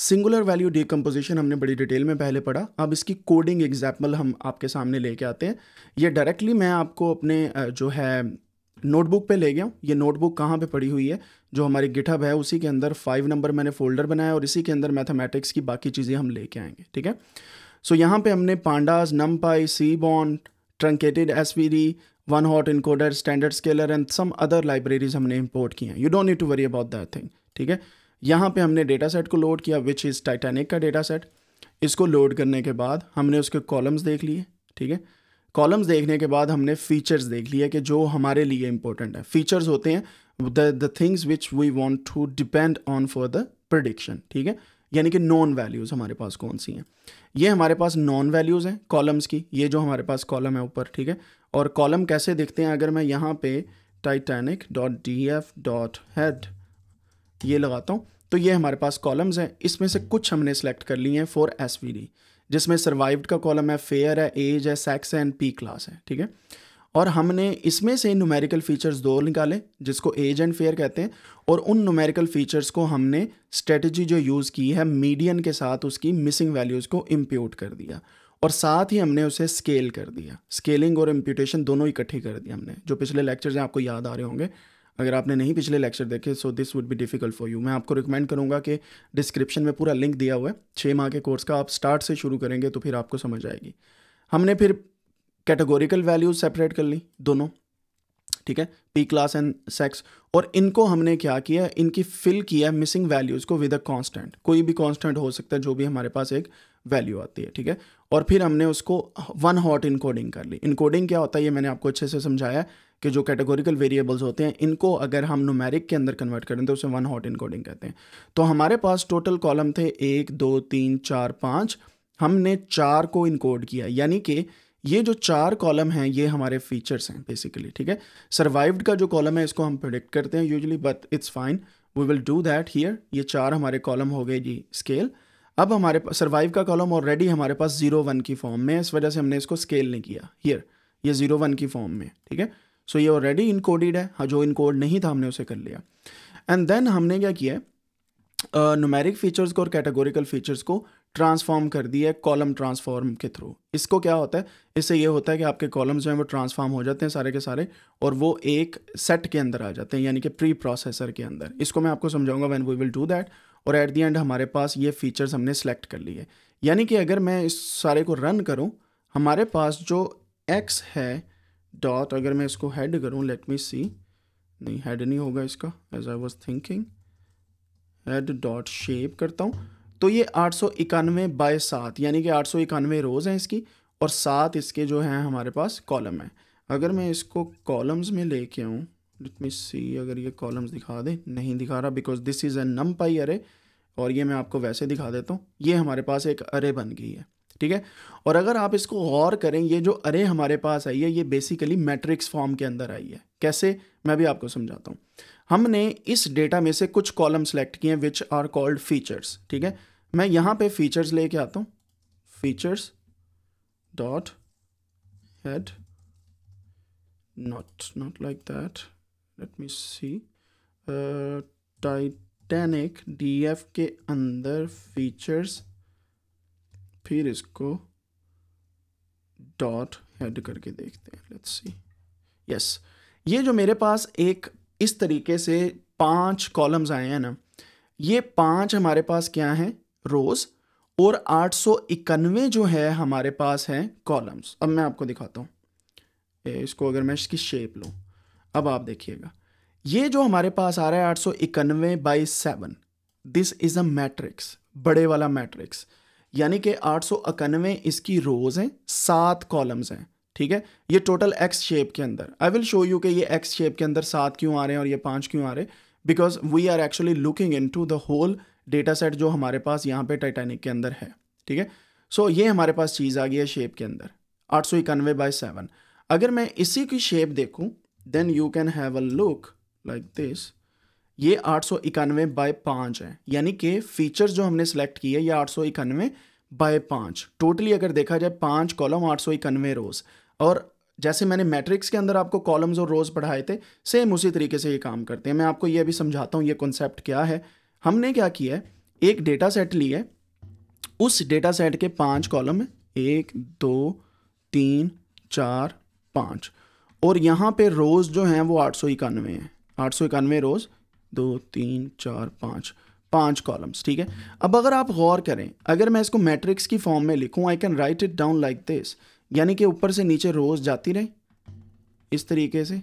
singular value decomposition हमने बड़ी detail में पहले पढ़ा अब इसकी कोडिंग एग्जाम्पल हम आपके सामने लेके आते हैं ये डायरेक्टली मैं आपको अपने जो है नोटबुक पे ले गया हूँ ये नोटबुक कहाँ पे पड़ी हुई है जो हमारी गिठब है उसी के अंदर फाइव नंबर मैंने फोल्डर बनाया और इसी के अंदर मैथमेटिक्स की बाकी चीज़ें हम लेके आएंगे ठीक है सो so, यहाँ पे हमने pandas num NumPy seaborn truncated S V D one hot encoder standard scaler and some other libraries हमने इम्पोर्ट किए हैं you don't need to worry about that thing ठीक है यहाँ पे हमने डेटा सेट को लोड किया विच इज़ टाइटैनिक का डेटा सेट इसको लोड करने के बाद हमने उसके कॉलम्स देख लिए ठीक है कॉलम्स देखने के बाद हमने फीचर्स देख लिए कि जो हमारे लिए इंपॉर्टेंट है फीचर्स होते हैं the the things which we want to depend on for the prediction ठीक है यानी कि नॉन वैल्यूज़ हमारे पास कौन सी हैं ये हमारे पास नॉन वैल्यूज़ हैं कॉलम्स की ये जो हमारे पास कॉलम है ऊपर ठीक है और कॉलम कैसे देखते हैं अगर मैं यहाँ पे Titanic dot D F dot head ये लगाता हूँ तो ये हमारे पास कॉलम्स हैं इसमें से कुछ हमने सेलेक्ट कर लिए हैं फॉर एस जिसमें सर्वाइव्ड का कॉलम है फेयर है एज है सेक्स है एंड पी क्लास है ठीक है और हमने इसमें से न्यूमेरिकल फीचर्स दो निकाले जिसको एज एंड फेयर कहते हैं और उन न्यूमेरिकल फीचर्स को हमने स्ट्रेटजी जो यूज़ की है मीडियन के साथ उसकी मिसिंग वैल्यूज़ को इम्प्यूट कर दिया और साथ ही हमने उसे स्केल कर दिया स्केलिंग और इम्प्यूटेशन दोनों इकट्ठे कर दिया हमने जो पिछले लेक्चर्स हैं आपको याद आ रहे होंगे अगर आपने नहीं पिछले लेक्चर देखे सो दिस वुड भी डिफ़िकल्ट फॉर यू मैं आपको रिकमेंड करूँगा कि डिस्क्रिप्शन में पूरा लिंक दिया हुआ है छः माह के कोर्स का आप स्टार्ट से शुरू करेंगे तो फिर आपको समझ आएगी हमने फिर कैटेगोरिकल वैल्यूज सेपरेट कर ली दोनों ठीक है पी क्लास एंड सेक्स और इनको हमने क्या किया इनकी फिल किया है मिसिंग वैल्यूज़ को विद अ कांस्टेंट कोई भी कांस्टेंट हो सकता है जो भी हमारे पास एक वैल्यू आती है ठीक है और फिर हमने उसको वन हॉट इनकोडिंग कर ली इनकोडिंग क्या होता है ये मैंने आपको अच्छे से समझाया के जो कैटेगोरिकल वेरिएबल्स होते हैं इनको अगर हम नुमेरिक के अंदर कन्वर्ट करें तो उसे वन हॉट इनकोडिंग कहते हैं तो हमारे पास टोटल कॉलम थे एक दो तीन चार पाँच हमने चार को इनकोड किया यानी कि ये जो चार कॉलम हैं ये हमारे फीचर्स हैं बेसिकली ठीक है सर्वाइव्ड का जो कॉलम है इसको हम प्रोडिक्ट करते हैं usually but it's fine we will do that here ये चार हमारे कॉलम हो गए जी स्केल अब हमारे पास सर्वाइव का कॉलम ऑलरेडी हमारे पास जीरो वन की फॉर्म में इस वजह से हमने इसको स्केल नहीं किया हियर ये जीरो वन की फॉर्म में ठीक है सो ये ऑलरेडी इनकोडेड है हाँ, जो इनकोड नहीं था हमने उसे कर लिया एंड देन हमने क्या किया नुमेरिक फीचर्स को और कैटेगोरिकल फीचर्स को ट्रांसफॉर्म कर दिया है कॉलम ट्रांसफॉर्म के थ्रू इसको क्या होता है इससे ये होता है कि आपके कॉलम्स जो हैं वो ट्रांसफॉर्म हो जाते हैं सारे के सारे और वो एक सेट के अंदर आ जाते हैं यानी कि प्री प्रोसेसर के अंदर इसको मैं आपको समझाऊंगा when we will do that और एट दी एंड हमारे पास ये फीचर्स हमने सेलेक्ट कर लिए यानी कि अगर मैं इस सारे को रन करूँ हमारे पास जो एक्स है डॉट अगर मैं इसको हेड करूँ लेट मी सी नहीं हेड नहीं होगा इसका as I was thinking head dot shape करता हूँ तो ये आठ सौ इक्यानवे बाय सात यानी कि आठ सौ इक्यानवे रोज़ हैं इसकी और सात इसके जो हैं हमारे पास कॉलम हैं अगर मैं इसको कॉलम्स में लेके आऊँ लेट मी सी अगर ये कॉलम्स दिखा दे नहीं दिखा रहा because this is a NumPy array और ये मैं आपको वैसे दिखा देता हूँ ये हमारे पास एक अरे बन गई है ठीक है और अगर आप इसको गौर करें ये जो अरे हमारे पास आई है ये बेसिकली मैट्रिक्स फॉर्म के अंदर आई है कैसे मैं भी आपको समझाता हूँ हमने इस डेटा में से कुछ कॉलम सेलेक्ट किए हैं विच आर कॉल्ड फीचर्स ठीक है मैं यहाँ पे फीचर्स लेके आता हूँ features dot head not not like that let me see Titanic D के अंदर फीचर्स फिर इसको डॉट हेड करके देखते हैं लेट्स सी यस ये जो मेरे पास एक इस तरीके से पांच कॉलम्स आए हैं ना ये पांच हमारे पास क्या हैं रोज़ और आठ सौ इक्यानवे जो है हमारे पास हैं कॉलम्स अब मैं आपको दिखाता हूँ इसको अगर मैं इसकी शेप लूँ अब आप देखिएगा ये जो हमारे पास आ रहा है आठ सौ इक्यानवे by seven this is a matrix बड़े वाला मैट्रिक्स यानी कि आठ सौ इक्यानवे इसकी रोज हैं सात कॉलम्स हैं ठीक है ये टोटल एक्स शेप के अंदर आई विल शो यू कि ये एक्स शेप के अंदर सात क्यों आ रहे हैं और ये पाँच क्यों आ रहे हैं because we are actually looking into the whole data set जो हमारे पास यहाँ पे टाइटेनिक के अंदर है ठीक है सो ये हमारे पास चीज़ आ गई है शेप के अंदर आठ सौ इक्यानवे बाई सेवन अगर मैं इसी की शेप देखूँ then you can have a look like this ये आठ सौ इक्यानवे बाय पाँच है यानी कि फीचर्स जो हमने सेलेक्ट किए ये आठ सौ इक्यानवे बाय पाँच टोटली अगर देखा जाए पाँच कॉलम आठ सौ इक्यानवे रोज और जैसे मैंने मैट्रिक्स के अंदर आपको कॉलम्स और रोज पढ़ाए थे सेम उसी तरीके से ये काम करते हैं मैं आपको ये अभी समझाता हूँ ये कॉन्सेप्ट क्या है हमने क्या किया है एक डेटा सेट लिया उस डेटा सेट के पाँच कॉलम है एक दो तीन चार पाँच और यहाँ पे रोज़ जो हैं वो आठ सौ इक्यानवे हैं आठ सौ इक्यानवे रोज़ दो तीन चार पाँच पांच कॉलम्स ठीक है अब अगर आप गौर करें अगर मैं इसको मैट्रिक्स की फॉर्म में लिखूं I can write it down like this यानी कि ऊपर से नीचे रोज जाती रहे इस तरीके से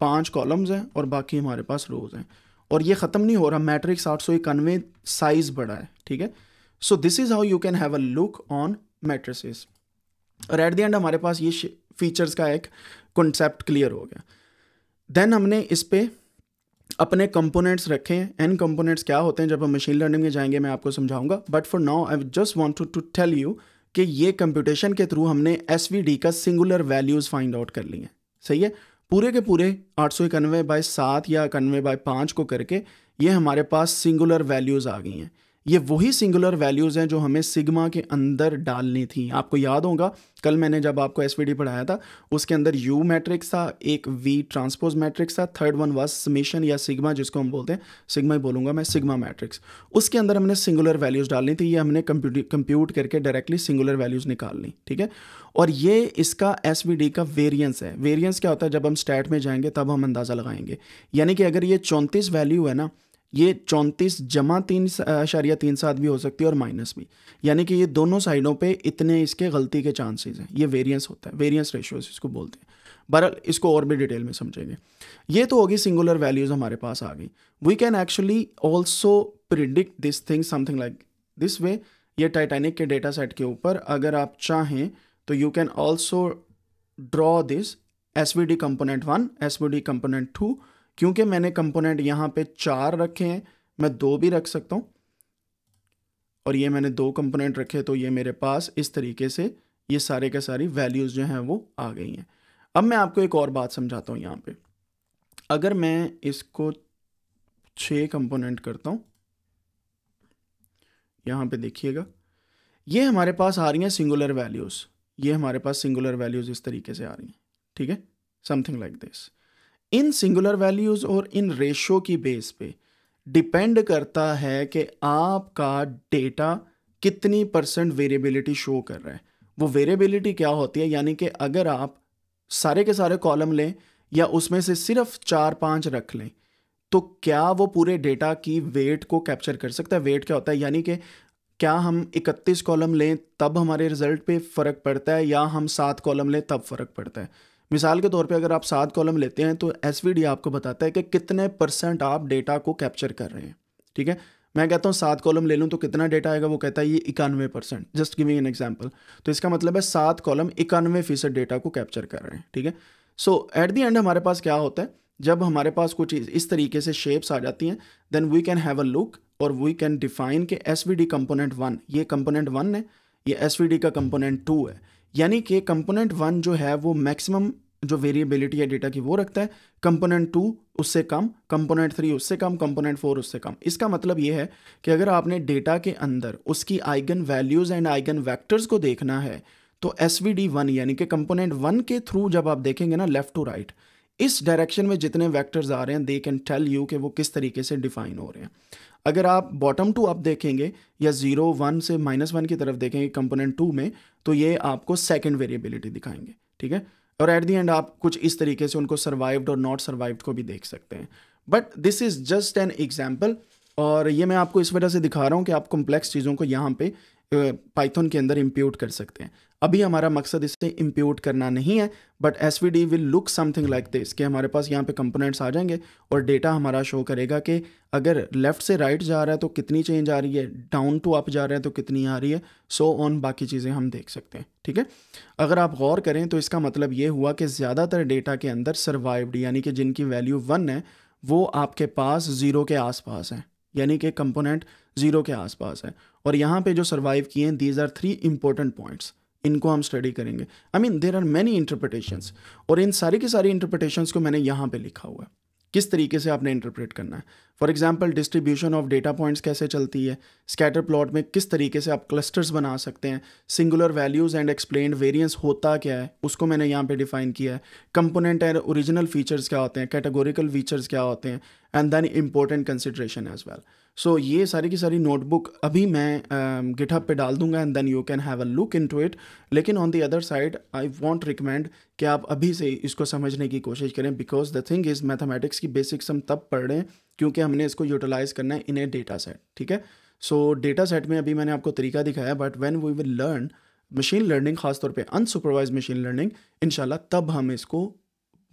पांच कॉलम्स हैं और बाकी हमारे पास रोज हैं और ये ख़त्म नहीं हो रहा मैट्रिक्स आठ सौ इक्यानवे साइज बड़ा है ठीक है so this is how you can have a look on matrices और एट द एंड हमारे पास ये फीचर्स का एक कॉन्सेप्ट क्लियर हो गया देन हमने इस पर अपने कंपोनेंट्स रखें एन कंपोनेंट्स क्या होते हैं जब हम मशीन लर्निंग में जाएंगे मैं आपको समझाऊंगा but for now I just want to tell you कि ये कंप्यूटेशन के थ्रू हमने एस का सिंगुलर वैल्यूज़ फाइंड आउट कर लिए हैं सही है पूरे के पूरे आठ सौ इक्यानवे बाई सात या इक्यानवे बाई पाँच को करके ये हमारे पास सिंगुलर वैल्यूज़ आ गई हैं ये वही सिंगुलर वैल्यूज़ हैं जो हमें सिग्मा के अंदर डालनी थी आपको याद होगा कल मैंने जब आपको एस पढ़ाया था उसके अंदर यू मैट्रिक्स था एक वी ट्रांसपोज मैट्रिक्स था थर्ड वन वाज समीशन या सिग्मा जिसको हम बोलते हैं सिग्मा ही बोलूँगा मैं सिग्मा मैट्रिक्स उसके अंदर हमने सिंगुलर वैल्यूज़ डालनी थी ये हमने कंप्यूट करके डायरेक्टली सिंगुलर वैल्यूज़ निकालनी ठीक है और ये इसका एस का वेरियंस है वेरियंस क्या होता है जब हम स्टैट में जाएंगे तब हम अंदाज़ा लगाएंगे यानी कि अगर ये चौंतीस वैल्यू है ना ये चौंतीस जमा तीन अशारिया तीन सात भी हो सकती है और माइनस भी यानी कि ये दोनों साइडों पे इतने इसके गलती के चांसेस हैं ये वेरिएंस होता है वेरिएंस रेशियोज इसको बोलते हैं बर इसको और भी डिटेल में समझेंगे ये तो होगी सिंगुलर वैल्यूज़ हमारे पास आ गई we can actually also predict this thing something like this way ये टाइटैनिक के डेटा सेट के ऊपर अगर आप चाहें तो you can also draw this S V D component one S V D component two क्योंकि मैंने कंपोनेंट यहाँ पे चार रखे हैं मैं दो भी रख सकता हूँ और ये मैंने दो कंपोनेंट रखे तो ये मेरे पास इस तरीके से ये सारे के सारी वैल्यूज़ जो हैं वो आ गई हैं अब मैं आपको एक और बात समझाता हूँ यहाँ पे अगर मैं इसको छः कंपोनेंट करता हूँ यहाँ पे देखिएगा ये हमारे पास आ रही हैं सिंगुलर वैल्यूज़ ये हमारे पास सिंगुलर वैल्यूज़ इस तरीके से आ रही हैं ठीक है something like this in singular values और इन रेशो की बेस पे डिपेंड करता है कि आपका डेटा कितनी परसेंट वेरिएबिलिटी शो कर रहा है वो वेरिएबिलिटी क्या होती है यानी कि अगर आप सारे के सारे कॉलम लें या उसमें से सिर्फ चार पाँच रख लें तो क्या वो पूरे डेटा की वेट को कैप्चर कर सकता है वेट क्या होता है यानी कि क्या हम 31 कॉलम लें तब हमारे रिजल्ट पे फ़र्क पड़ता है या हम सात कॉलम लें तब फ़र्क पड़ता है मिसाल के तौर पे अगर आप सात कॉलम लेते हैं तो एस आपको बताता है कि कितने परसेंट आप डेटा को कैप्चर कर रहे हैं ठीक है मैं कहता हूँ सात कॉलम ले लूँ तो कितना डेटा आएगा वो कहता है ये इक्यानवे percent just giving an example तो इसका मतलब है सात कॉलम इक्यानवे फीसद डेटा को कैप्चर कर रहे हैं ठीक है सो एट दी एंड हमारे पास क्या होता है जब हमारे पास कुछ इस तरीके से शेप्स आ जाती हैं then we can have a look और we can define K S V D component one ये कंपोनेंट वन है ये एस वी डी का कम्पोनेंट टू है यानी कि कंपोनेंट वन जो है वो मैक्सिमम जो वेरिएबिलिटी है डेटा की वो रखता है कंपोनेंट टू उससे कम कंपोनेंट थ्री उससे कम कंपोनेंट फोर उससे कम इसका मतलब ये है कि अगर आपने डेटा के अंदर उसकी eigen values and eigen vectors को देखना है तो एस वी डी वन यानी कि कंपोनेंट वन के थ्रू जब आप देखेंगे ना लेफ़्ट टू राइट इस डायरेक्शन में जितने वेक्टर्स आ रहे हैं दे कैन टेल यू कि वो किस तरीके से डिफाइन हो रहे हैं अगर आप बॉटम टू आप देखेंगे या ज़ीरो वन से माइनस वन की तरफ देखेंगे कंपोनेंट टू में तो ये आपको सेकेंड वेरिएबिलिटी दिखाएंगे ठीक है और एट दी एंड आप कुछ इस तरीके से उनको सर्वाइव्ड और नॉट सर्वाइव्ड को भी देख सकते हैं but this is just an example और ये मैं आपको इस वजह से दिखा रहा हूँ कि आप कॉम्प्लेक्स चीज़ों को यहाँ पे पाइथन के अंदर इम्प्यूट कर सकते हैं अभी हमारा मकसद इससे इम्प्यूट करना नहीं है but S V D will look something like this कि हमारे पास यहाँ पे कंपोनेंट्स आ जाएंगे और डेटा हमारा शो करेगा कि अगर लेफ़्ट से राइट right जा रहा है तो कितनी चेंज आ रही है डाउन टू अप जा रहा है तो कितनी आ रही है सो so ऑन बाकी चीज़ें हम देख सकते हैं ठीक है अगर आप गौर करें तो इसका मतलब ये हुआ कि ज़्यादातर डेटा के अंदर सर्वाइव्ड यानी कि जिनकी वैल्यू वन है वो आपके पास ज़ीरो के आसपास है यानी कि कंपोनेंट ज़ीरो के आसपास है और यहाँ पे जो सर्वाइव किए हैं these are three important points इनको हम स्टडी करेंगे I mean there are many interpretations और इन सारी की सारी इंटरप्रटेशंस को मैंने यहाँ पे लिखा हुआ है किस तरीके से आपने इंटरप्रेट करना है for example distribution of data points कैसे चलती है स्कैटर प्लॉट में किस तरीके से आप क्लस्टर्स बना सकते हैं singular values and explain variance होता क्या है उसको मैंने यहाँ पे डिफाइन किया है कंपोनेंट एंड ओरिजिनल फीचर्स क्या होते हैं कैटेगोरिकल फीचर्स क्या होते हैं and then important consideration as well so ये सारी की सारी नोटबुक अभी मैं गिटहब uh, पे डाल दूंगा and then you can have a look into it लेकिन on the other side I want recommend कि आप अभी से इसको समझने की कोशिश करें because the thing is mathematics की बेसिक्स हम तब पढ़ रहे हैं क्योंकि हमने इसको यूटिलाइज करना है इन ए डेटा सेट ठीक है सो डेटा सेट में अभी मैंने आपको तरीका दिखाया but when we will learn machine learning खासतौर पर अनसुपरवाइज मशीन लर्निंग इन तब हम इसको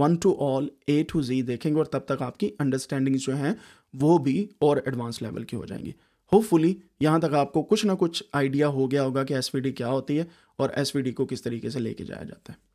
one to all A to Z देखेंगे और तब तक आपकी अंडरस्टैंडिंग जो हैं वो भी और एडवांस लेवल की हो जाएंगी होपफुली यहाँ तक आपको कुछ ना कुछ आइडिया हो गया होगा कि एस क्या होती है और एस को किस तरीके से लेके जाया जाता है